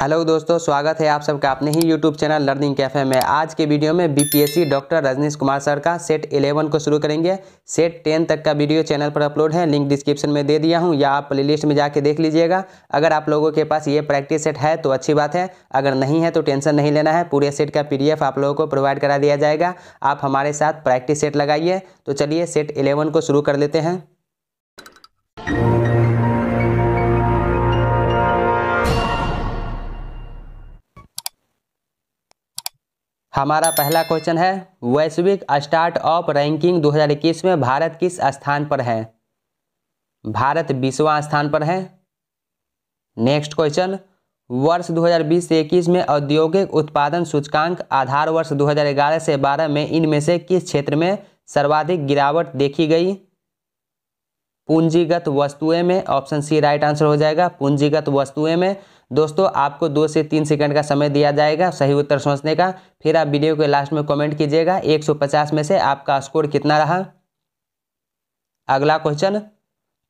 hello दोस्तों स्वागत है आप सबका अपने ही यूट्यूब चैनल लर्निंग कैफे में आज के वीडियो में BPSC doctor Rajnish Kumar sir का सेट 11 को शुरू करेंगे सेट 10 तक का वीडियो चैनल पर अपलोड है लिंक डिस्क्रिप्शन में दे दिया हूं या आप प्लेलिस्ट में जाके देख लीजिएगा अगर आप लोगों के पास ये प्रैक्टिस सेट है तो अच्छी बात है अगर नहीं है तो टेंशन नहीं लेना है पूरे सेट का पी आप लोगों को प्रोवाइड करा दिया जाएगा आप हमारे साथ प्रैक्टिस सेट लगाइए तो चलिए सेट इलेवन को शुरू कर लेते हैं हमारा पहला क्वेश्चन है वैश्विक स्टार्ट ऑफ रैंकिंग 2021 में भारत किस स्थान पर है भारत बीसवा स्थान पर है नेक्स्ट क्वेश्चन वर्ष 2020 से इक्कीस में औद्योगिक उत्पादन सूचकांक आधार वर्ष 2011 से 12 में इनमें से किस क्षेत्र में सर्वाधिक गिरावट देखी गई पूंजीगत वस्तुएं में ऑप्शन सी राइट आंसर हो जाएगा पूंजीगत वस्तुएं में दोस्तों आपको दो से तीन सेकंड का समय दिया जाएगा सही उत्तर सोचने का फिर आप वीडियो के लास्ट में कमेंट कीजिएगा 150 में से आपका स्कोर कितना रहा अगला क्वेश्चन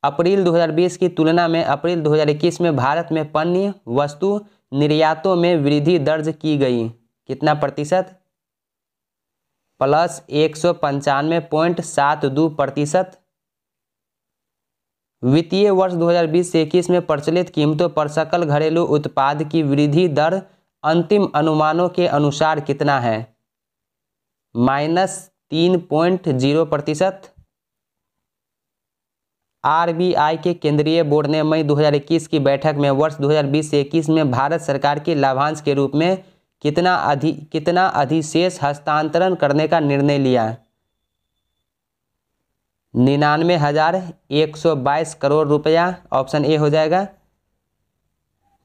अप्रैल 2020 की तुलना में अप्रैल 2021 में भारत में पन्न्य वस्तु निर्यातों में वृद्धि दर्ज की गई कितना प्रतिशत प्लस एक सौ पंचानवे पॉइंट सात दो प्रतिशत वित्तीय वर्ष 2020 से इक्कीस में प्रचलित कीमतों पर सकल घरेलू उत्पाद की वृद्धि दर अंतिम अनुमानों के अनुसार कितना है माइनस तीन पॉइंट जीरो प्रतिशत आर के केंद्रीय बोर्ड ने मई 2021 की बैठक में वर्ष 2020 से 21 में भारत सरकार के लाभांश के रूप में कितना अधि कितना अधिशेष हस्तांतरण करने का निर्णय लिया निन्यानवे हज़ार एक सौ बाईस करोड़ रुपया ऑप्शन ए हो जाएगा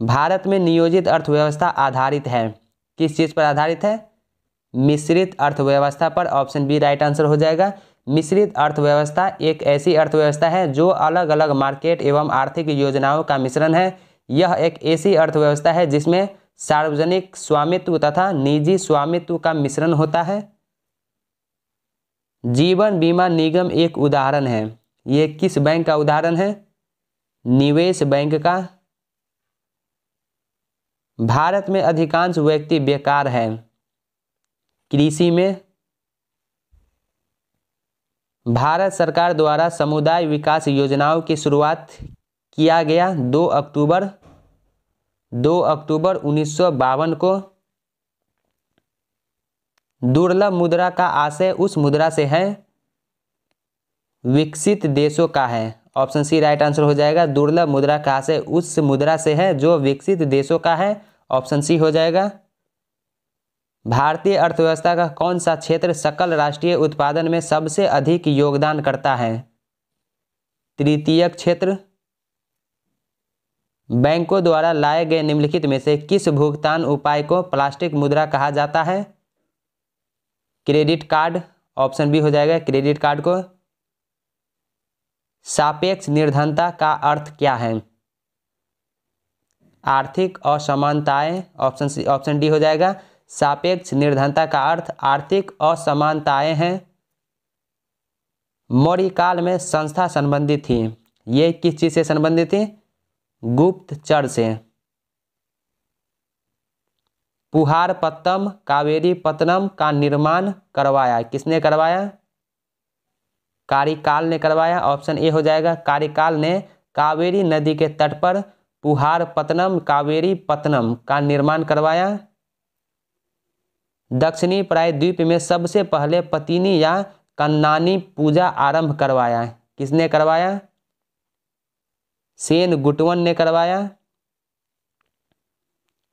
भारत में नियोजित अर्थव्यवस्था आधारित है किस चीज़ पर आधारित है मिश्रित अर्थव्यवस्था पर ऑप्शन बी राइट आंसर हो जाएगा मिश्रित अर्थव्यवस्था एक ऐसी अर्थव्यवस्था है जो अलग अलग मार्केट एवं आर्थिक योजनाओं का मिश्रण है यह एक ऐसी अर्थव्यवस्था है जिसमें सार्वजनिक स्वामित्व तथा निजी स्वामित्व का मिश्रण होता है जीवन बीमा निगम एक उदाहरण है ये किस बैंक का उदाहरण है निवेश बैंक का भारत में अधिकांश व्यक्ति बेकार है कृषि में भारत सरकार द्वारा समुदाय विकास योजनाओं की शुरुआत किया गया 2 अक्टूबर 2 अक्टूबर उन्नीस को दुर्लभ मुद्रा का आशय उस मुद्रा से है विकसित देशों का है ऑप्शन सी राइट आंसर हो जाएगा दुर्लभ मुद्रा का आशय उस मुद्रा से है जो विकसित देशों का है ऑप्शन सी हो जाएगा भारतीय अर्थव्यवस्था का कौन सा क्षेत्र सकल राष्ट्रीय उत्पादन में सबसे अधिक योगदान करता है तृतीय क्षेत्र बैंकों द्वारा लाए गए निम्नलिखित में से किस भुगतान उपाय को प्लास्टिक मुद्रा कहा जाता है क्रेडिट कार्ड ऑप्शन बी हो जाएगा क्रेडिट कार्ड को सापेक्ष निर्धनता का अर्थ क्या है आर्थिक असमानताएं ऑप्शन सी ऑप्शन डी हो जाएगा सापेक्ष निर्धनता का अर्थ आर्थिक असमानताएं हैं मौर्य काल में संस्था संबंधित थी ये किस चीज़ से संबंधित थी गुप्त चर से पुहार पत्तम कावेरी पत्तनम का निर्माण करवाया किसने करवाया कार्यकाल ने करवाया ऑप्शन ए हो जाएगा कार्यकाल ने कावेरी नदी के तट पर पुहार पत्तनम कावेरी पत्तनम का निर्माण करवाया दक्षिणी प्रायद्वीप में सबसे पहले पतिनी या कन्नानी पूजा आरंभ करवाया किसने करवाया सेन गुटवन ने करवाया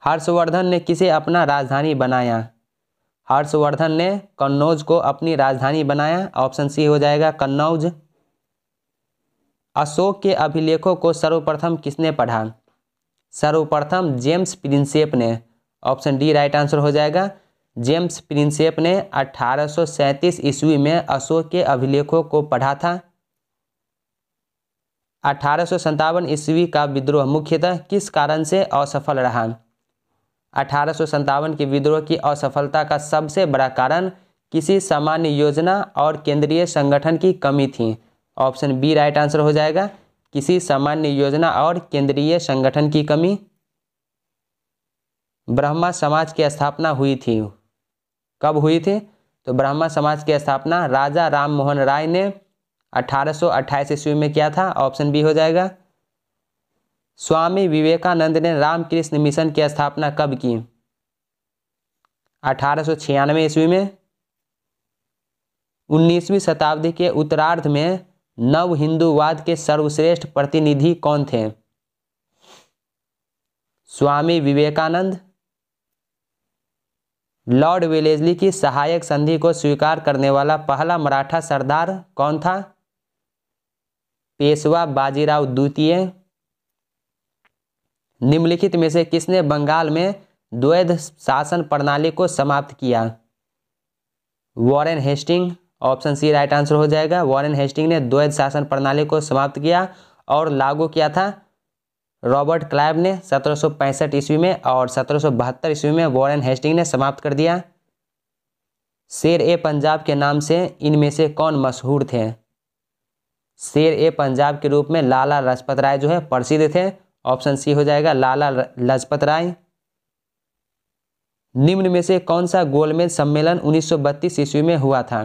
हर्षवर्धन ने किसे अपना राजधानी बनाया हर्षवर्धन ने कन्नौज को अपनी राजधानी बनाया ऑप्शन सी हो जाएगा कन्नौज अशोक के अभिलेखों को सर्वप्रथम किसने पढ़ा सर्वप्रथम जेम्स प्रिंसेप ने ऑप्शन डी राइट आंसर हो जाएगा जेम्स प्रिंसेप ने 1837 ईस्वी में अशोक के अभिलेखों को पढ़ा था अठारह ईस्वी का विद्रोह मुख्यतः किस कारण से असफल रहा अठारह के विद्रोह की असफलता का सबसे बड़ा कारण किसी सामान्य योजना और केंद्रीय संगठन की कमी थी ऑप्शन बी राइट आंसर हो जाएगा किसी सामान्य योजना और केंद्रीय संगठन की कमी ब्रह्मा समाज की स्थापना हुई थी कब हुई थी तो ब्रह्मा समाज की स्थापना राजा राम मोहन राय ने अठारह ईस्वी में किया था ऑप्शन बी हो जाएगा स्वामी विवेकानंद ने रामकृष्ण मिशन की स्थापना कब की अठारह ईस्वी में उन्नीसवीं शताब्दी के उत्तरार्ध में नव हिंदूवाद के सर्वश्रेष्ठ प्रतिनिधि कौन थे स्वामी विवेकानंद लॉर्ड विलेजली की सहायक संधि को स्वीकार करने वाला पहला मराठा सरदार कौन था पेशवा बाजीराव द्वितीय निम्नलिखित में से किसने बंगाल में द्वैध शासन प्रणाली को समाप्त किया Warren Hasting option C right answer हो जाएगा वॉरेन हेस्टिंग ने द्वैध शासन प्रणाली को समाप्त किया और लागू किया था रॉबर्ट क्लाइव ने सत्रह ईस्वी में और सत्रह ईस्वी में वॉरेन हेस्टिंग ने समाप्त कर दिया शेर ए पंजाब के नाम से इनमें से कौन मशहूर थे शेर ए पंजाब के रूप में लाला लाजपत राय जो है प्रसिद्ध थे ऑप्शन सी हो जाएगा लाला लाजपत राय निम्न में से कौन सा गोलमेज सम्मेलन 1932 ईस्वी में हुआ था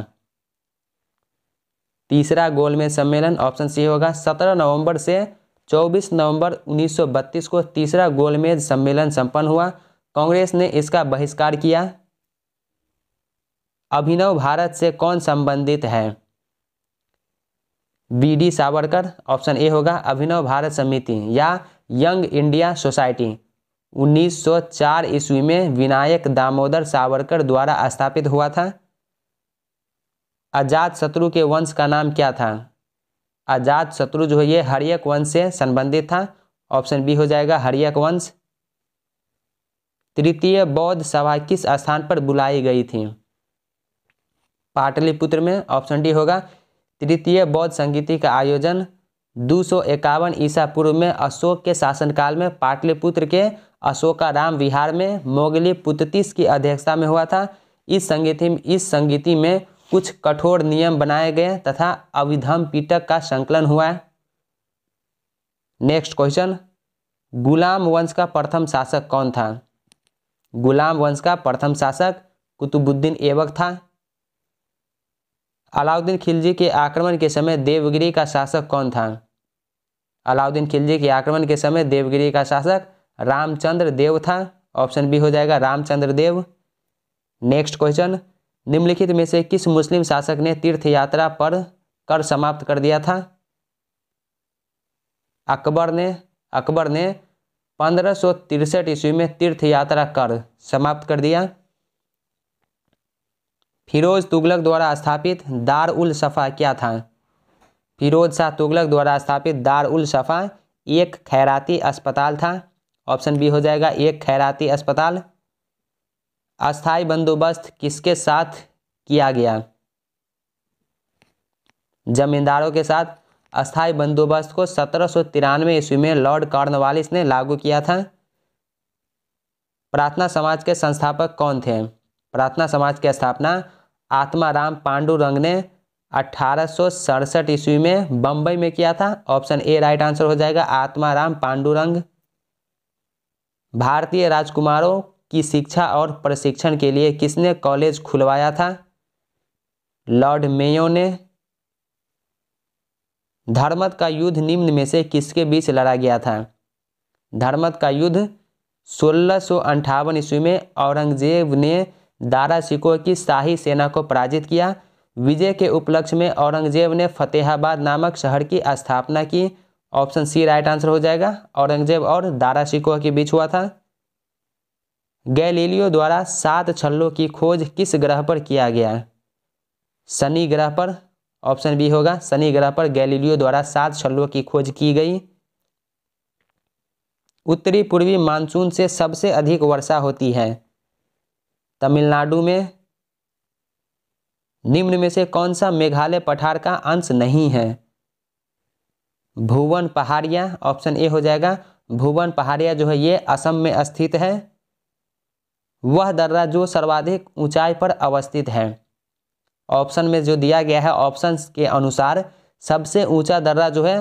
तीसरा गोलमेज सम्मेलन ऑप्शन सी होगा 17 नवंबर से 24 नवंबर 1932 को तीसरा गोलमेज सम्मेलन संपन्न हुआ कांग्रेस ने इसका बहिष्कार किया अभिनव भारत से कौन संबंधित है B D Savarkar option A होगा अभिनव भारत समिति या यंग इंडिया सोसाइटी 1904 ईस्वी में विनायक दामोदर सावरकर द्वारा स्थापित हुआ था अजात शत्रु के वंश का नाम क्या था अजात शत्रु जो है ये हरियक वंश से संबंधित था ऑप्शन बी हो जाएगा हरियक वंश तृतीय बौद्ध सभा किस स्थान पर बुलाई गई थी पाटलिपुत्र में ऑप्शन डी होगा तृतीय बौद्ध संगीति का आयोजन दो सौ इक्यावन ईसा पूर्व में अशोक के शासनकाल में पाटलिपुत्र के अशोकाराम विहार में मोगली पुततीस की अध्यक्षता में हुआ था इस संगीति इस संगीति में कुछ कठोर नियम बनाए गए तथा अविधम पीटक का संकलन हुआ नेक्स्ट क्वेश्चन गुलाम वंश का प्रथम शासक कौन था गुलाम वंश का प्रथम शासक कुतुबुद्दीन एवक था अलाउद्दीन खिलजी के आक्रमण के समय देवगिरी का शासक कौन था अलाउद्दीन खिलजी के आक्रमण के समय देवगिरी का शासक रामचंद्र देव था ऑप्शन बी हो जाएगा रामचंद्र देव नेक्स्ट क्वेश्चन निम्नलिखित में से किस मुस्लिम शासक ने तीर्थ यात्रा पर कर समाप्त कर दिया था अकबर ने अकबर ने पंद्रह सौ तिरसठ ईस्वी में तीर्थ यात्रा कर समाप्त कर दिया फिरोज तुगलक द्वारा स्थापित दार उल सफ़ा क्या था फिरोज शाह तुगलक द्वारा स्थापित दार उल शफा एक खैराती अस्पताल था ऑप्शन बी हो जाएगा एक खैराती अस्पताल अस्थाई बंदोबस्त किसके साथ किया गया जमींदारों के साथ अस्थाई बंदोबस्त को सत्रह सौ तिरानवे ईस्वी में लॉर्ड कॉर्नवालिस ने लागू किया था प्रार्थना समाज के संस्थापक कौन थे प्रार्थना समाज की स्थापना आत्माराम पांडुरंग ने अठारह ईस्वी में बंबई में किया था ऑप्शन ए राइट आंसर हो जाएगा आत्माराम पांडुरंग भारतीय राजकुमारों की शिक्षा और प्रशिक्षण के लिए किसने कॉलेज खुलवाया था लॉर्ड मेयो ने धर्मत का युद्ध निम्न में से किसके बीच लड़ा गया था धर्मत का युद्ध सोलह ईस्वी में औरंगजेब ने दारा शिकोह की शाही सेना को पराजित किया विजय के उपलक्ष्य में औरंगजेब ने फतेहाबाद नामक शहर की स्थापना की ऑप्शन सी राइट आंसर हो जाएगा औरंगजेब और दारा शिकोह के बीच हुआ था गैलीलियो द्वारा सात छल्लों की खोज किस ग्रह पर किया गया शनि ग्रह पर ऑप्शन बी होगा शनि ग्रह पर गैलीलियो द्वारा सात छल्लों की खोज की गई उत्तरी पूर्वी मानसून से सबसे अधिक वर्षा होती है तमिलनाडु में निम्न में से कौन सा मेघालय पठार का अंश नहीं है भुवन पहाड़िया ऑप्शन ए हो जाएगा भुवन पहाड़िया जो है ये असम में स्थित है वह दर्रा जो सर्वाधिक ऊंचाई पर अवस्थित है ऑप्शन में जो दिया गया है ऑप्शन के अनुसार सबसे ऊंचा दर्रा जो है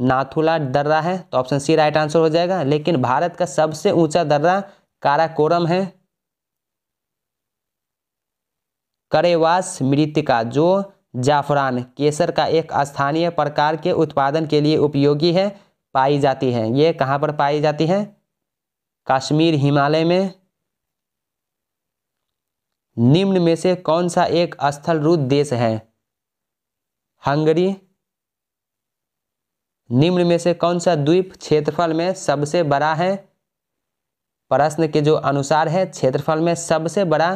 नाथुला दर्रा है तो ऑप्शन सी राइट आंसर हो जाएगा लेकिन भारत का सबसे ऊंचा दर्रा काराकोरम है करेवास मृतिका जो जाफरान केसर का एक स्थानीय प्रकार के उत्पादन के लिए उपयोगी है पाई जाती है ये कहाँ पर पाई जाती है कश्मीर हिमालय में निम्न में से कौन सा एक स्थल रूप देश है हंगरी निम्न में से कौन सा द्वीप क्षेत्रफल में सबसे बड़ा है प्रश्न के जो अनुसार है क्षेत्रफल में सबसे बड़ा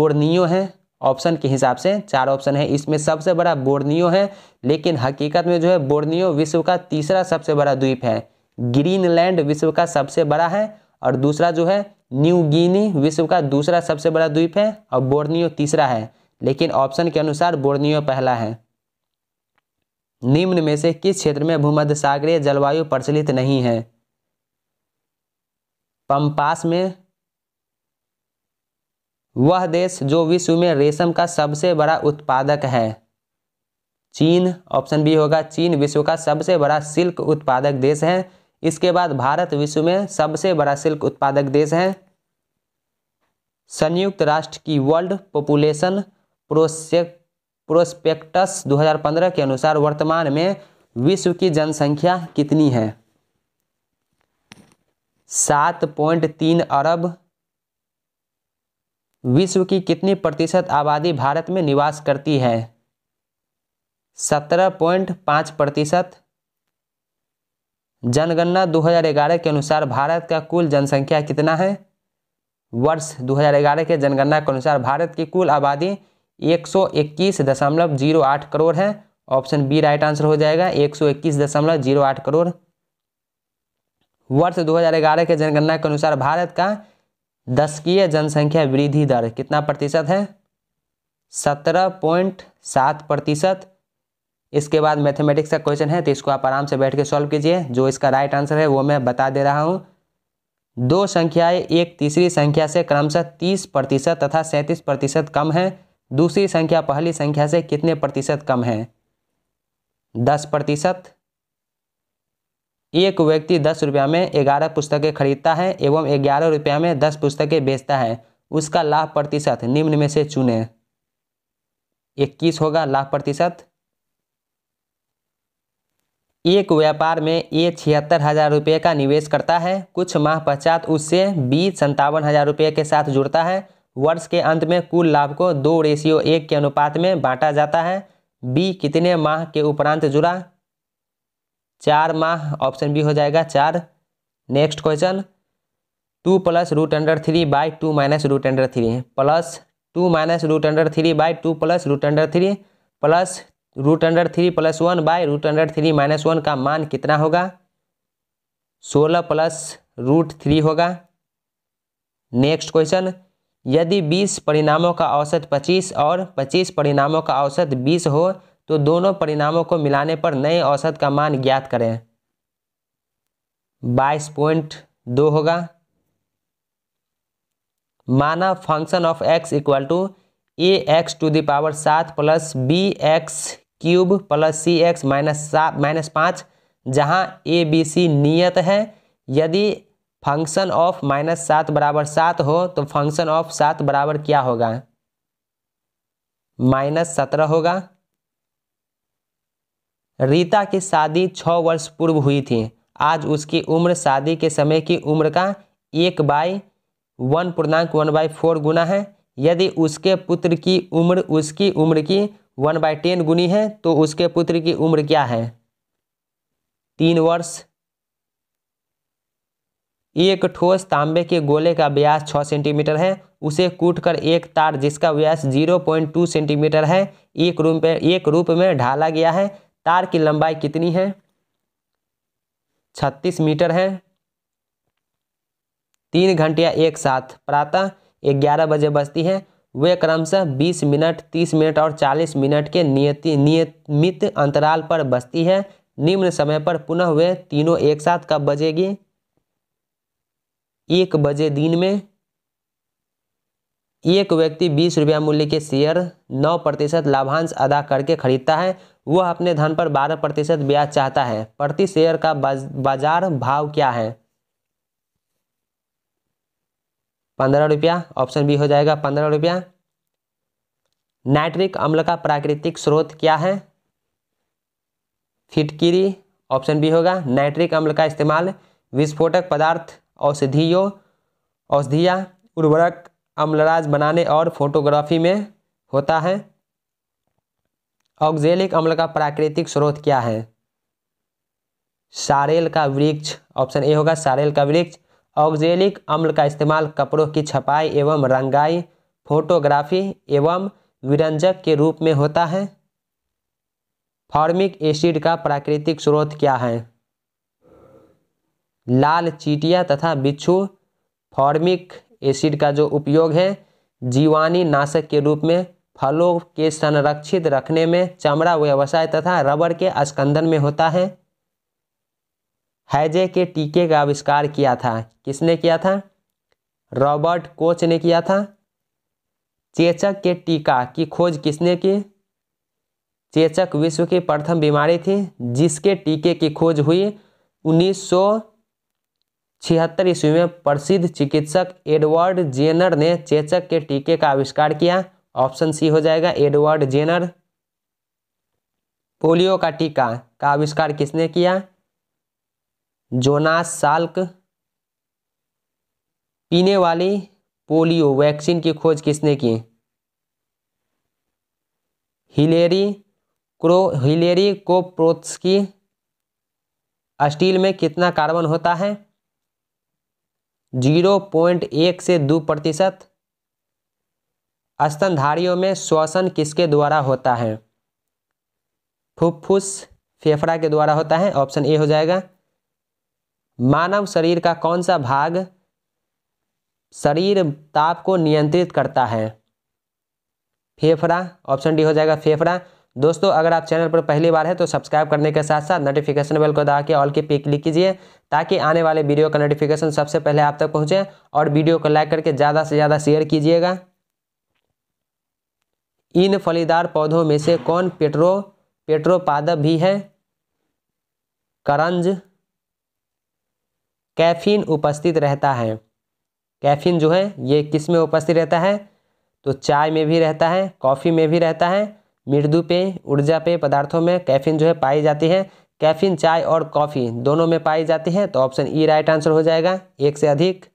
बोर्नियो है ऑप्शन के हिसाब से चार ऑप्शन है इसमें सबसे बड़ा बोर्नियो है लेकिन हकीकत में जो है बोर्नियो विश्व का तीसरा सबसे बड़ा द्वीप है ग्रीनलैंड विश्व का सबसे बड़ा है और दूसरा जो है न्यू गिनी विश्व का दूसरा सबसे बड़ा द्वीप है और बोर्नियो तीसरा है लेकिन ऑप्शन के अनुसार बोर्नियो पहला है निम्न में से किस क्षेत्र में भूमध्य सागरीय जलवायु प्रचलित नहीं है पंपास में वह देश जो विश्व में रेशम का सबसे बड़ा उत्पादक है चीन ऑप्शन बी होगा चीन विश्व का सबसे बड़ा सिल्क उत्पादक देश है इसके बाद भारत विश्व में सबसे बड़ा सिल्क उत्पादक देश है संयुक्त राष्ट्र की वर्ल्ड पॉपुलेशन प्रोसेक प्रोस्पेक्टस 2015 के अनुसार वर्तमान में विश्व की जनसंख्या कितनी है सात पॉइंट तीन अरब विश्व की कितनी प्रतिशत आबादी भारत में निवास करती है सत्रह पॉइंट पाँच प्रतिशत जनगणना 2011 के अनुसार भारत का कुल जनसंख्या कितना है वर्ष 2011 के जनगणना के अनुसार भारत की कुल आबादी आठ करोड़ है ऑप्शन बी राइट आंसर हो जाएगा आठ करोड़ वर्ष 2011 के जनगणना के अनुसार भारत का दशकीय जनसंख्या वृद्धि दर कितना प्रतिशत है सत्रह पॉइंट सात प्रतिशत इसके बाद मैथमेटिक्स का क्वेश्चन है तो इसको आप आराम से बैठ के सॉल्व कीजिए जो इसका राइट आंसर है वो मैं बता दे रहा हूँ दो संख्याएं एक तीसरी संख्या से क्रमशः तीस प्रतिशत तथा सैंतीस प्रतिशत कम है दूसरी संख्या पहली संख्या से कितने प्रतिशत कम है दस प्रतिशत एक व्यक्ति दस रुपया में ग्यारह पुस्तकें खरीदता है एवं ग्यारह रुपया में दस पुस्तकें बेचता है उसका लाभ प्रतिशत निम्न में से चुने इक्कीस होगा लाभ प्रतिशत एक व्यापार में ये छिहत्तर हज़ार रुपये का निवेश करता है कुछ माह पश्चात उससे बीस संतावन हज़ार रुपये के साथ जुड़ता है वर्ष के अंत में कुल लाभ को दो रेशियो एक के अनुपात में बांटा जाता है बी कितने माह के उपरांत जुड़ा चार माह ऑप्शन बी हो जाएगा चार next question two plus root under three by two minus root under three plus two minus root under three by two plus root under three plus root under three plus one by root under three minus one का मान कितना होगा सोलह plus root three होगा next question यदि बीस परिणामों का औसत पच्चीस और पच्चीस परिणामों का औसत बीस हो तो दोनों परिणामों को मिलाने पर नए औसत का मान ज्ञात करें बाईस पॉइंट दो होगा माना function of x equal to a x to the power सात plus b x cube plus c x minus सात माइनस पाँच जहाँ ए बी सी नियत है यदि फंक्शन ऑफ माइनस सात बराबर सात हो तो फंक्शन ऑफ सात बराबर क्या होगा माइनस सत्रह होगा रीता की शादी छः वर्ष पूर्व हुई थी आज उसकी उम्र शादी के समय की उम्र का एक बाई वन पूर्णांक वन बाई फोर गुना है यदि उसके पुत्र की उम्र उसकी उम्र की वन बाई टेन गुनी है तो उसके पुत्र की उम्र क्या है तीन वर्ष एक ठोस तांबे के गोले का व्यास छः सेंटीमीटर है उसे कूटकर एक तार जिसका व्यास जीरो पॉइंट टू सेंटीमीटर है एक रूप में एक रूप में ढाला गया है तार की लंबाई कितनी है छत्तीस मीटर है तीन घंटियाँ एक साथ प्रातः ग्यारह बजे बजती है वे क्रमशः 20 मिनट 30 मिनट और 40 मिनट के नियति नियमित अंतराल पर बजती है निम्न समय पर पुनः वे तीनों एक साथ कब बजेगी एक बजे दिन में एक व्यक्ति बीस रुपया मूल्य के शेयर नौ प्रतिशत लाभांश अदा करके खरीदता है वह अपने धन पर बारह प्रतिशत ब्याज चाहता है प्रति शेयर का बाजार भाव क्या है पंद्रह रुपया ऑप्शन बी हो जाएगा पंद्रह रुपया नाइट्रिक अम्ल का प्राकृतिक स्रोत क्या है फिटकिरी ऑप्शन बी होगा नाइट्रिक अम्ल का इस्तेमाल विस्फोटक पदार्थ औषधियों औषधिया उर्वरक अम्लराज बनाने और फोटोग्राफी में होता है ऑक्जेलिक अम्ल का प्राकृतिक स्रोत क्या है सारेल का वृक्ष ऑप्शन ए होगा सारेल का वृक्ष ऑक्जेलिक अम्ल का इस्तेमाल कपड़ों की छपाई एवं रंगाई फोटोग्राफी एवं विरंजक के रूप में होता है फॉर्मिक एसिड का प्राकृतिक स्रोत क्या है लाल चीटिया तथा बिच्छू फॉर्मिक एसिड का जो उपयोग है जीवाणी नाशक के रूप में फलों के संरक्षित रखने में चमड़ा व्यवसाय तथा रबर के स्कंदन में होता है हैजे के टीके का आविष्कार किया था किसने किया था रॉबर्ट कोच ने किया था चेचक के टीका की खोज किसने की चेचक विश्व की प्रथम बीमारी थी जिसके टीके की खोज हुई उन्नीस सौ छिहत्तर ईस्वी में प्रसिद्ध चिकित्सक एडवर्ड जेनर ने चेचक के टीके का आविष्कार किया ऑप्शन सी हो जाएगा एडवर्ड जेनर पोलियो का टीका का आविष्कार किसने किया जोनास साल्क पीने वाली पोलियो वैक्सीन की खोज किसने की हिलेरी क्रो हिलेरी को की स्टील में कितना कार्बन होता है जीरो पॉइंट एक से दो प्रतिशत स्तनधारियों में श्वसन किसके द्वारा होता है फुफ्फुस फेफड़ा के द्वारा होता है ऑप्शन ए हो जाएगा मानव शरीर का कौन सा भाग शरीर ताप को नियंत्रित करता है फेफड़ा ऑप्शन डी हो जाएगा फेफड़ा दोस्तों अगर आप चैनल पर पहली बार है तो सब्सक्राइब करने के साथ साथ नोटिफिकेशन बेल को दबा के ऑल के पे क्लिक कीजिए ताकि आने वाले वीडियो का नोटिफिकेशन सबसे पहले आप तक पहुँचे और वीडियो को लाइक करके ज़्यादा से ज़्यादा शेयर कीजिएगा इन फलीदार पौधों में से कौन पेट्रो पेट्रोपादप भी है करंज कैफीन उपस्थित रहता है कैफीन जो है ये किस में उपस्थित रहता है तो चाय में भी रहता है कॉफ़ी में भी रहता है मृदु पे ऊर्जा पेय पदार्थों में कैफीन जो है पाई जाती है कैफीन चाय और कॉफ़ी दोनों में पाई जाती है तो ऑप्शन ई राइट आंसर हो जाएगा एक से अधिक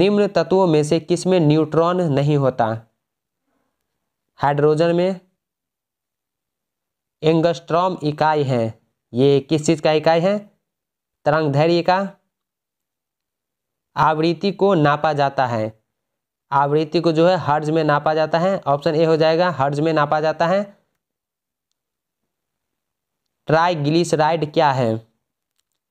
निम्न तत्वों में से किस में न्यूट्रॉन नहीं होता हाइड्रोजन में एंगस्ट्रॉम इकाई है ये किस चीज़ का इकाई है तरंग धैर्य का आवृत्ति को नापा जाता है आवृत्ति को जो है हर्ज में नापा जाता है ऑप्शन ए हो जाएगा हर्ज में नापा जाता है ट्राइग्लिसराइड क्या है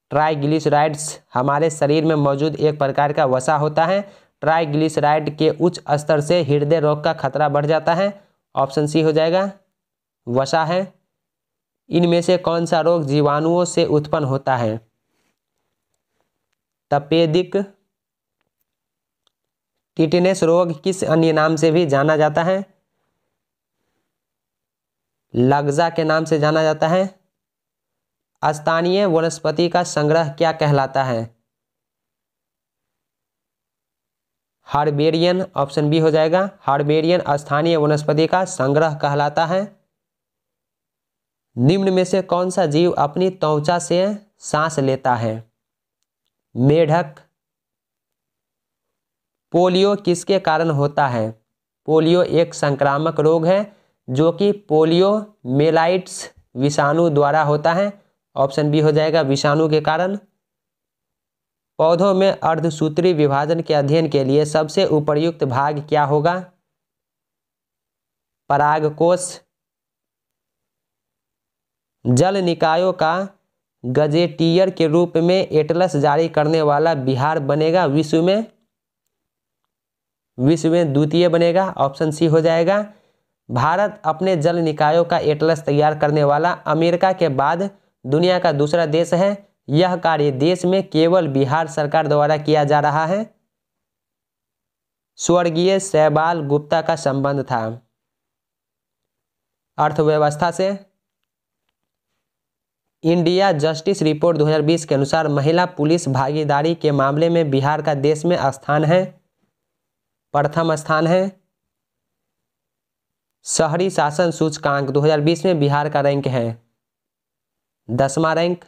ट्राइग्लिसराइड्स हमारे शरीर में मौजूद एक प्रकार का वसा होता है ट्राइग्लिसराइड के उच्च स्तर से हृदय रोग का खतरा बढ़ जाता है ऑप्शन सी हो जाएगा वसा है इनमें से कौन सा रोग जीवाणुओं से उत्पन्न होता है तपेदिक टिटनेस रोग किस अन्य नाम से भी जाना जाता है लगजा के नाम से जाना जाता है स्थानीय वनस्पति का संग्रह क्या कहलाता है हार्बेरियन ऑप्शन बी हो जाएगा हार्बेरियन स्थानीय वनस्पति का संग्रह कहलाता है निम्न में से कौन सा जीव अपनी त्वचा से सांस लेता है मेढक पोलियो किसके कारण होता है पोलियो एक संक्रामक रोग है जो कि पोलियो मेलाइट्स विषाणु द्वारा होता है ऑप्शन बी हो जाएगा विषाणु के कारण पौधों में अर्धसूत्री विभाजन के अध्ययन के लिए सबसे उपयुक्त भाग क्या होगा परागकोष जल निकायों का गजेटियर के रूप में एटलस जारी करने वाला बिहार बनेगा विश्व में विश्व में द्वितीय बनेगा ऑप्शन सी हो जाएगा भारत अपने जल निकायों का एटलस तैयार करने वाला अमेरिका के बाद दुनिया का दूसरा देश है यह कार्य देश में केवल बिहार सरकार द्वारा किया जा रहा है स्वर्गीय सहबाल गुप्ता का संबंध था अर्थव्यवस्था से इंडिया जस्टिस रिपोर्ट 2020 के अनुसार महिला पुलिस भागीदारी के मामले में बिहार का देश में स्थान है प्रथम स्थान है शहरी शासन सूचकांक 2020 में बिहार का रैंक है दसवां रैंक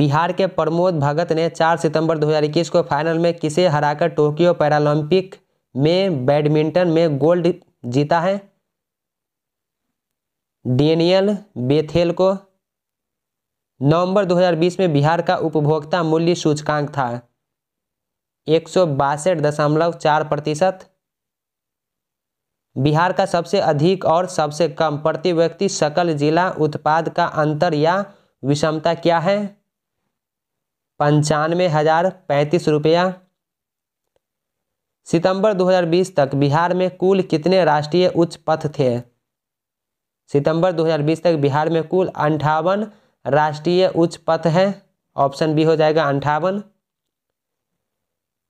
बिहार के प्रमोद भगत ने 4 सितंबर 2021 को फाइनल में किसे हराकर टोक्यो पैरालंपिक में बैडमिंटन में गोल्ड जीता है डेनियल बेथेल को नवंबर 2020 में बिहार का उपभोक्ता मूल्य सूचकांक था एक सौ बासठ दशमलव चार प्रतिशत बिहार का सबसे अधिक और सबसे कम प्रति व्यक्ति सकल जिला उत्पाद का अंतर या विषमता क्या है पंचानवे हजार पैंतीस रुपया सितंबर 2020 तक बिहार में कुल कितने राष्ट्रीय उच्च पथ थे सितंबर 2020 तक बिहार में कुल अंठावन राष्ट्रीय उच्च पथ हैं ऑप्शन बी हो जाएगा अंठावन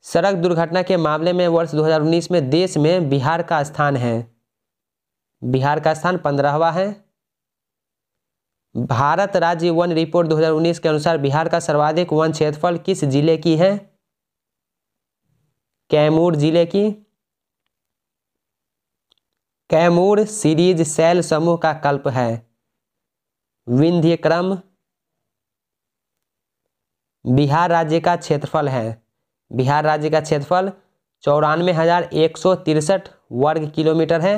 सड़क दुर्घटना के मामले में वर्ष 2019 में देश में बिहार का स्थान है बिहार का स्थान पंद्रहवा है भारत राज्य वन रिपोर्ट 2019 के अनुसार बिहार का सर्वाधिक वन क्षेत्रफल किस जिले की है कैमूर जिले की कैमूर सीरीज सेल समूह का कल्प है विंध्य क्रम बिहार राज्य का क्षेत्रफल है बिहार राज्य का क्षेत्रफल चौरानवे हज़ार एक सौ तिरसठ वर्ग किलोमीटर है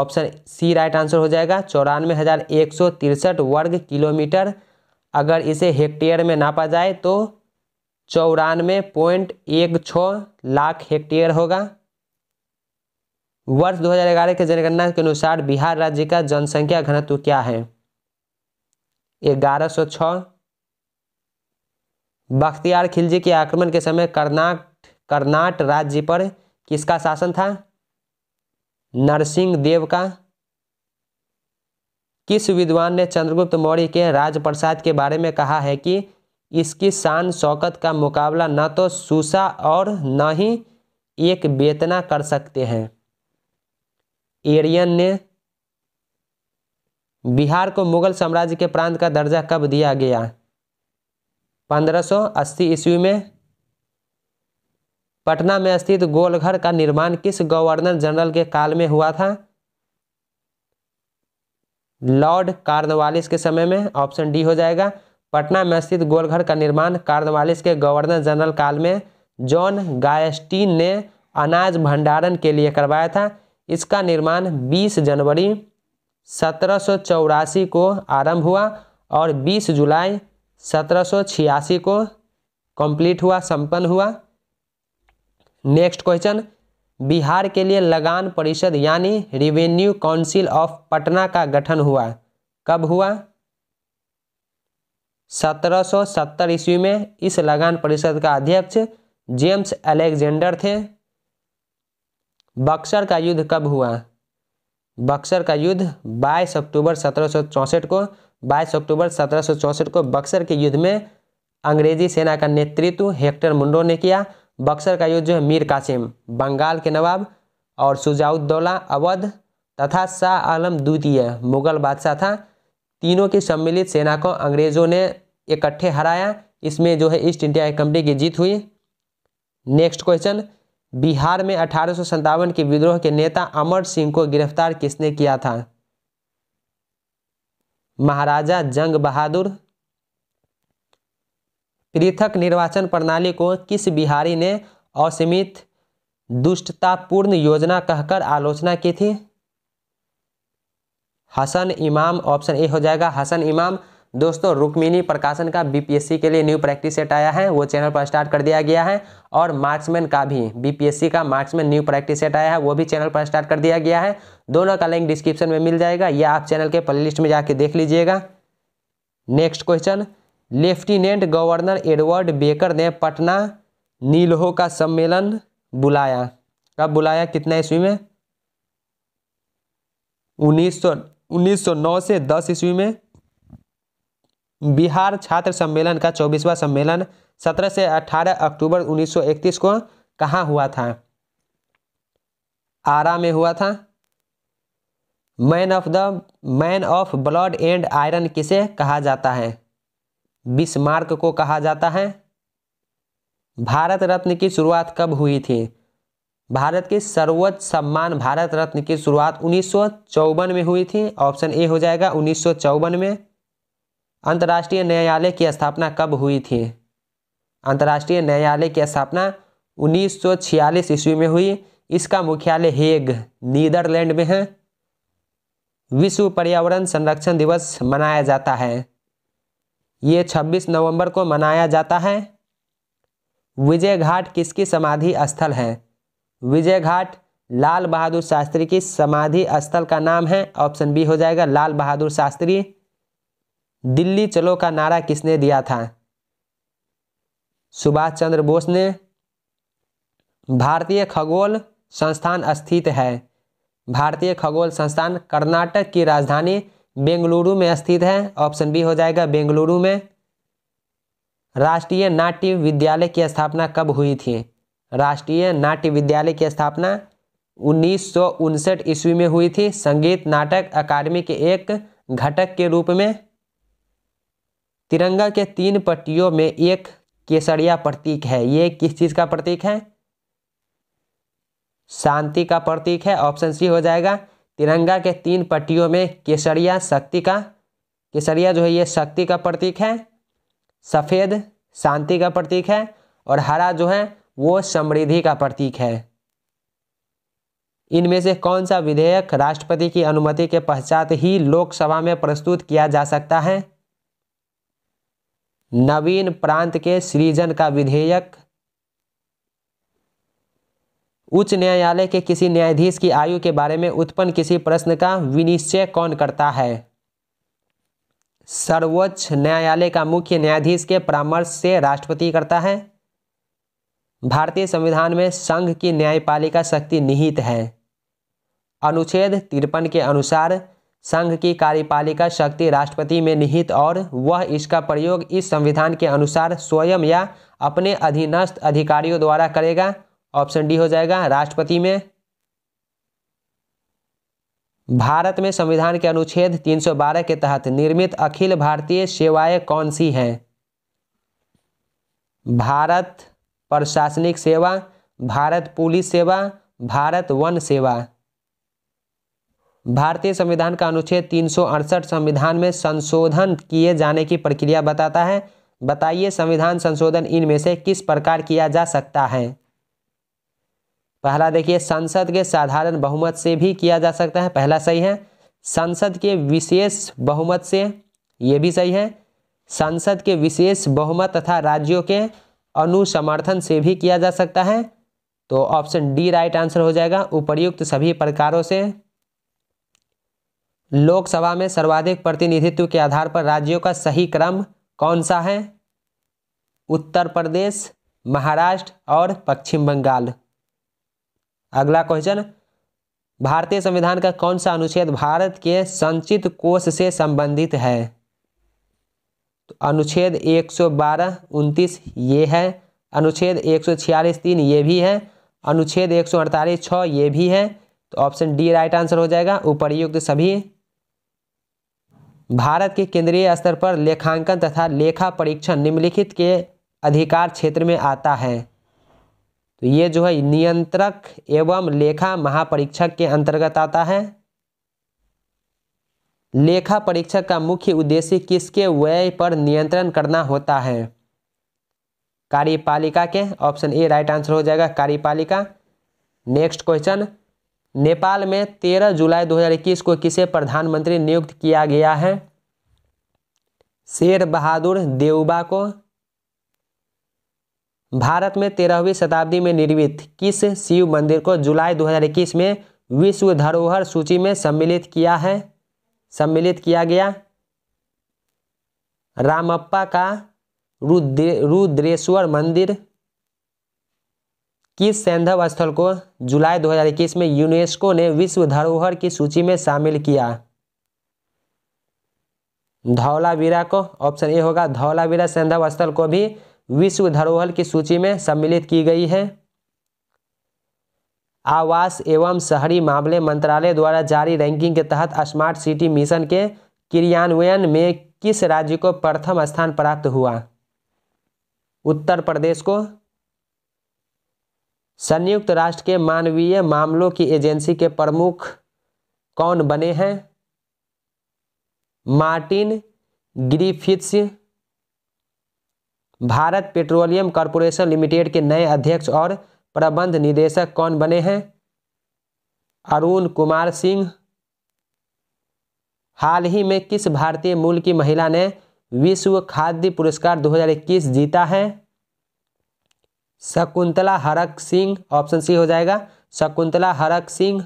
ऑप्शन सी राइट आंसर हो जाएगा चौरानवे हज़ार एक सौ तिरसठ वर्ग किलोमीटर अगर इसे हेक्टेयर में नापा जाए तो चौरानवे पॉइंट एक छः लाख हेक्टेयर होगा वर्ष 2011 के जनगणना के अनुसार बिहार राज्य का जनसंख्या घनत्व क्या है ग्यारह सौ छः बख्तियार खिलजी के आक्रमण के समय कर्नाट कर्नाट राज्य पर किसका शासन था नरसिंह देव का किस विद्वान ने चंद्रगुप्त मौर्य के राजप्रसाद के बारे में कहा है कि इसकी शान शौकत का मुकाबला न तो सूसा और न ही एक वेतना कर सकते हैं एरियन ने बिहार को मुगल साम्राज्य के प्रांत का दर्जा कब दिया गया 1580 ईस्वी में पटना में स्थित गोलघर का निर्माण किस गवर्नर जनरल के काल में हुआ था लॉर्ड कार्नवालिस के समय में ऑप्शन डी हो जाएगा पटना में स्थित गोलघर का निर्माण कार्नवालिस के गवर्नर जनरल काल में जॉन गायस्टीन ने अनाज भंडारण के लिए करवाया था इसका निर्माण 20 जनवरी सत्रह को आरंभ हुआ और 20 जुलाई सत्रह को कंप्लीट हुआ संपन्न हुआ नेक्स्ट क्वेश्चन बिहार के लिए लगान परिषद यानी रिवेन्यू काउंसिल ऑफ पटना का गठन हुआ कब हुआ 1770 ईस्वी में इस लगान परिषद का अध्यक्ष जेम्स अलेक्जेंडर थे बक्सर का युद्ध कब हुआ बक्सर का युद्ध 22 अक्टूबर सत्रह को बाईस अक्टूबर सत्रह को बक्सर के युद्ध में अंग्रेजी सेना का नेतृत्व हेक्टर मुंडो ने किया बक्सर का युद्ध जो है मीर कासिम बंगाल के नवाब और सुजाउद्दौला अवध तथा शाह आलम द्वितीय मुगल बादशाह था तीनों की सम्मिलित सेना को अंग्रेजों ने इकट्ठे हराया इसमें जो है ईस्ट इंडिया कंपनी की जीत हुई नेक्स्ट क्वेश्चन बिहार में अठारह के विद्रोह के नेता अमर सिंह को गिरफ्तार किसने किया था महाराजा जंग बहादुर पृथक निर्वाचन प्रणाली को किस बिहारी ने असीमित दुष्टतापूर्ण योजना कहकर आलोचना की थी हसन इमाम ऑप्शन ए हो जाएगा हसन इमाम दोस्तों रुक्मिनी प्रकाशन का बीपीएससी के लिए न्यू प्रैक्टिस सेट आया है वो चैनल पर स्टार्ट कर दिया गया है और मार्क्समैन का भी बीपीएससी का मार्क्समैन न्यू प्रैक्टिस सेट आया है वो भी चैनल पर स्टार्ट कर दिया गया है दोनों का लिंक डिस्क्रिप्शन में मिल जाएगा या आप चैनल के प्ले में जाके देख लीजिएगा next question lieutenant governor Edward Baker ने पटना नीलहो का सम्मेलन बुलाया कब बुलाया कितना ईस्वी में उन्नीस सौ उन्नीस सौ नौ से दस ईस्वी में बिहार छात्र सम्मेलन का चौबीसवां सम्मेलन 17 से 18 अक्टूबर 1931 को कहाँ हुआ था आरा में हुआ था man of the man of blood and iron किसे कहा जाता है बिस्मार्क को कहा जाता है भारत रत्न की शुरुआत कब हुई थी भारत के सर्वोच्च सम्मान भारत रत्न की शुरुआत उन्नीस में हुई थी ऑप्शन ए हो जाएगा उन्नीस में अंतर्राष्ट्रीय न्यायालय की स्थापना कब हुई थी अंतर्राष्ट्रीय न्यायालय की स्थापना 1946 ईस्वी में हुई इसका मुख्यालय हेग नीदरलैंड में है विश्व पर्यावरण संरक्षण दिवस मनाया जाता है ये 26 नवंबर को मनाया जाता है विजय घाट किसकी समाधि स्थल है विजय घाट लाल बहादुर शास्त्री की समाधि स्थल का नाम है ऑप्शन बी हो जाएगा लाल बहादुर शास्त्री दिल्ली चलो का नारा किसने दिया था सुभाष चंद्र बोस ने भारतीय खगोल संस्थान स्थित है भारतीय खगोल संस्थान कर्नाटक की राजधानी बेंगलुरु में स्थित है ऑप्शन बी हो जाएगा बेंगलुरु में राष्ट्रीय नाट्य विद्यालय की स्थापना कब हुई थी राष्ट्रीय नाट्य विद्यालय की स्थापना उन्नीस ईस्वी में हुई थी संगीत नाटक अकादमी के एक घटक के रूप में तिरंगा के तीन पट्टियों में एक केसरिया प्रतीक है ये किस चीज़ का प्रतीक है शांति का प्रतीक है ऑप्शन सी हो जाएगा तिरंगा के तीन पट्टियों में केसरिया शक्ति का केसरिया जो है ये शक्ति का प्रतीक है सफ़ेद शांति का प्रतीक है और हरा जो है वो समृद्धि का प्रतीक है इनमें से कौन सा विधेयक राष्ट्रपति की अनुमति के पश्चात ही लोकसभा में प्रस्तुत किया जा सकता है नवीन प्रांत के सृजन का विधेयक उच्च न्यायालय के किसी न्यायाधीश की आयु के बारे में उत्पन्न किसी प्रश्न का विनिश्चय कौन करता है सर्वोच्च न्यायालय का मुख्य न्यायाधीश के परामर्श से राष्ट्रपति करता है भारतीय संविधान में संघ की न्यायपालिका शक्ति निहित है अनुच्छेद तिरपन के अनुसार संघ की कार्यपालिका शक्ति राष्ट्रपति में निहित और वह इसका प्रयोग इस संविधान के अनुसार स्वयं या अपने अधीनस्थ अधिकारियों द्वारा करेगा ऑप्शन डी हो जाएगा राष्ट्रपति में भारत में संविधान के अनुच्छेद 312 के तहत निर्मित अखिल भारतीय सेवाएं कौन सी हैं भारत प्रशासनिक सेवा भारत पुलिस सेवा भारत वन सेवा भारतीय संविधान का अनुच्छेद तीन संविधान में संशोधन किए जाने की प्रक्रिया बताता है बताइए संविधान संशोधन इनमें से किस प्रकार किया जा सकता है पहला देखिए संसद के साधारण बहुमत से भी किया जा सकता है पहला सही है संसद के विशेष बहुमत से ये भी सही है संसद के विशेष बहुमत तथा राज्यों के अनुसमर्थन से भी किया जा सकता है तो ऑप्शन डी राइट आंसर हो जाएगा उपर्युक्त सभी प्रकारों से लोकसभा में सर्वाधिक प्रतिनिधित्व के आधार पर राज्यों का सही क्रम कौन सा है उत्तर प्रदेश महाराष्ट्र और पश्चिम बंगाल अगला क्वेश्चन भारतीय संविधान का कौन सा अनुच्छेद भारत के संचित कोष से संबंधित है तो अनुच्छेद 112 29 ये है अनुच्छेद 146 तीन ये भी है अनुच्छेद 148 छः ये भी है तो ऑप्शन डी राइट आंसर हो जाएगा उपरयुक्त सभी भारत के केंद्रीय स्तर पर लेखांकन तथा लेखा परीक्षण निम्नलिखित के अधिकार क्षेत्र में आता है तो ये जो है नियंत्रक एवं लेखा महापरीक्षक के अंतर्गत आता है लेखा परीक्षक का मुख्य उद्देश्य किसके व्यय पर नियंत्रण करना होता है कार्यपालिका के ऑप्शन ए राइट आंसर हो जाएगा कार्यपालिका नेक्स्ट क्वेश्चन नेपाल में 13 जुलाई 2021 को किसे प्रधानमंत्री नियुक्त किया गया है शेर बहादुर देउबा को भारत में तेरहवीं शताब्दी में निर्मित किस शिव मंदिर को जुलाई 2021 में विश्व धरोहर सूची में सम्मिलित किया है सम्मिलित किया गया रामप्पा का रुद्रे रुद्रेश्वर मंदिर किस सैंधव स्थल को जुलाई 2021 में यूनेस्को ने विश्व धरोहर की सूची में शामिल किया धौलावीरा को ऑप्शन ए होगा धौलावीरा सैंधव स्थल को भी विश्व धरोहर की सूची में सम्मिलित की गई है आवास एवं शहरी मामले मंत्रालय द्वारा जारी रैंकिंग के तहत स्मार्ट सिटी मिशन के क्रियान्वयन में किस राज्य को प्रथम स्थान प्राप्त हुआ उत्तर प्रदेश को संयुक्त राष्ट्र के मानवीय मामलों की एजेंसी के प्रमुख कौन बने हैं Martin Griffiths Bharat petroleum corporation limited के नए अध्यक्ष और प्रबंध निदेशक कौन बने हैं अरुण कुमार सिंह हाल ही में किस भारतीय मूल की महिला ने विश्व खाद्य पुरस्कार 2021 जीता है शकुंतला हरक सिंह ऑप्शन सी हो जाएगा शकुंतला हरक सिंह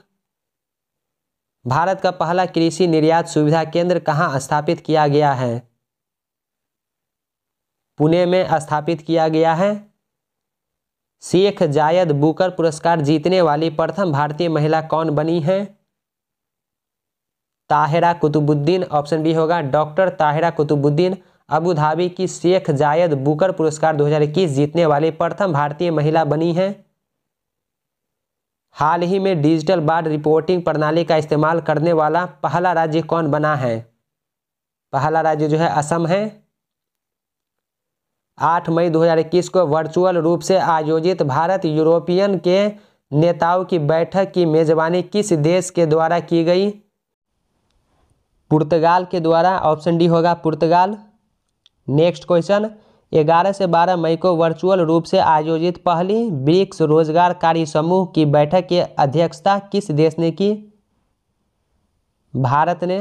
भारत का पहला कृषि निर्यात सुविधा केंद्र कहाँ स्थापित किया गया है पुणे में स्थापित किया गया है शेख जायद बुकर पुरस्कार जीतने वाली प्रथम भारतीय महिला कौन बनी है ताहिरा कुतुबुद्दीन ऑप्शन बी होगा doctor Tahira Qutbuddin Abu Dhabi की शेख जायद बुकर पुरस्कार 2021 जीतने वाली प्रथम भारतीय महिला बनी हैं हाल ही में डिजिटल बाढ़ रिपोर्टिंग प्रणाली का इस्तेमाल करने वाला पहला राज्य कौन बना है पहला राज्य जो है असम है आठ मई 2021 को वर्चुअल रूप से आयोजित भारत यूरोपियन के नेताओं की बैठक की मेजबानी किस देश के द्वारा की गई पुर्तगाल के द्वारा ऑप्शन डी होगा पुर्तगाल नेक्स्ट क्वेश्चन ग्यारह से बारह मई को वर्चुअल रूप से आयोजित पहली ब्रिक्स रोजगार कार्य समूह की बैठक की अध्यक्षता किस देश ने की भारत ने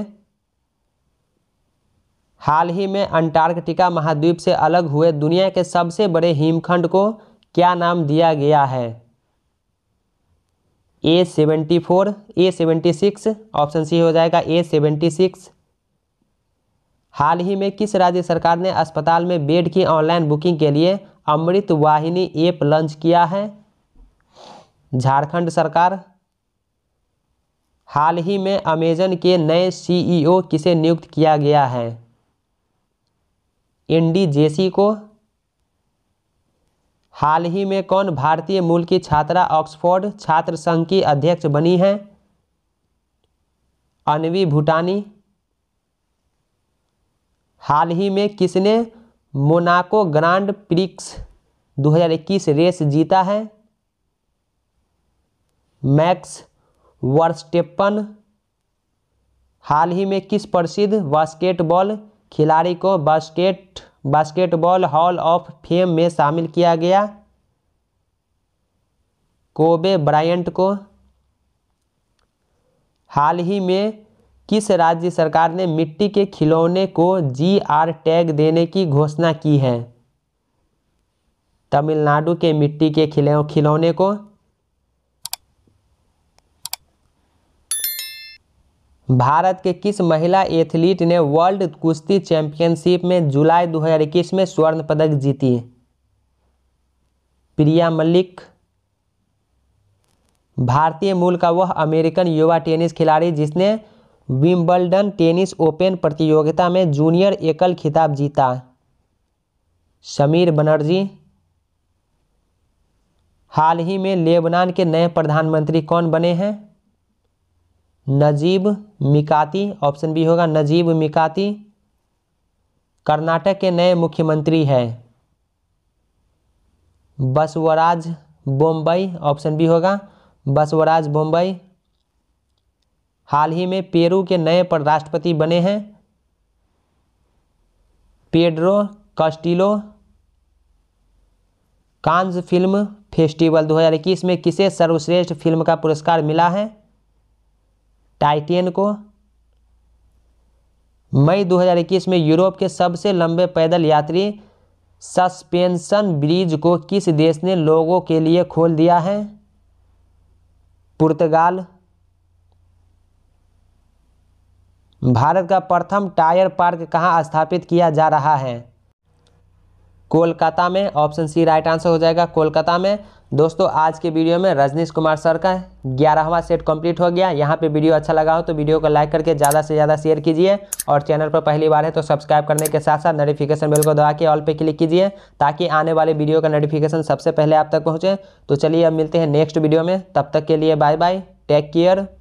हाल ही में अंटार्कटिका महाद्वीप से अलग हुए दुनिया के सबसे बड़े हिमखंड को क्या नाम दिया गया है A seventy four A seventy six option C हो जाएगा ए सेवेंटी सिक्स हाल ही में किस राज्य सरकार ने अस्पताल में बेड की ऑनलाइन बुकिंग के लिए अमृत वाहिनी ऐप लॉन्च किया है झारखंड सरकार हाल ही में अमेजन के नए सीईओ किसे नियुक्त किया गया है एनडी जेसी को हाल ही में कौन भारतीय मूल की छात्रा ऑक्सफोर्ड छात्र संघ की अध्यक्ष बनी है अनवी भूटानी हाल ही में किसने मोनाको ग्रांड प्रिक्स 2021 रेस जीता है मैक्स वर्स्टेपन हाल ही में किस प्रसिद्ध बास्केटबॉल खिलाड़ी को basket basketball hall of fame में शामिल किया गया कोबे ब्रायंट को हाल ही में किस राज्य सरकार ने मिट्टी के खिलौने को जी आर टैग देने की घोषणा की है तमिलनाडु के मिट्टी के खिलौ खिलौने को भारत के किस महिला एथलीट ने वर्ल्ड कुश्ती चैंपियनशिप में जुलाई 2021 में स्वर्ण पदक जीती प्रिया मलिक भारतीय मूल का वह अमेरिकन युवा टेनिस खिलाड़ी जिसने विंबलडन टेनिस ओपन प्रतियोगिता में जूनियर एकल खिताब जीता समीर बनर्जी हाल ही में लेबनान के नए प्रधानमंत्री कौन बने हैं नजीब मिकाती ऑप्शन बी होगा नजीब मिकाती कर्नाटक के नए मुख्यमंत्री हैं बसवराज बम्बई ऑप्शन बी होगा बसवराज बम्बई हाल ही में पेरू के नए राष्ट्रपति बने हैं Pedro Castillo Cannes film festival 2021 में किसे सर्वश्रेष्ठ फिल्म का पुरस्कार मिला है टाइटेन को मई 2021 में यूरोप के सबसे लंबे पैदल यात्री सस्पेंशन ब्रिज को किस देश ने लोगों के लिए खोल दिया है पुर्तगाल भारत का प्रथम टायर पार्क कहाँ स्थापित किया जा रहा है कोलकाता में ऑप्शन सी राइट आंसर हो जाएगा कोलकाता में दोस्तों आज के वीडियो में रजनीश कुमार सर का ग्यारहवा सेट कंप्लीट हो गया यहाँ पे वीडियो अच्छा लगा हो तो वीडियो को लाइक करके ज़्यादा से ज़्यादा शेयर कीजिए और चैनल पर पहली बार है तो सब्सक्राइब करने के साथ साथ नोटिफिकेशन बेल को दबा के ऑल पे क्लिक कीजिए ताकि आने वाले वीडियो का नोटिफिकेशन सबसे पहले आप तक पहुँचे तो चलिए अब मिलते हैं नेक्स्ट वीडियो में तब तक के लिए बाय बाय टेक केयर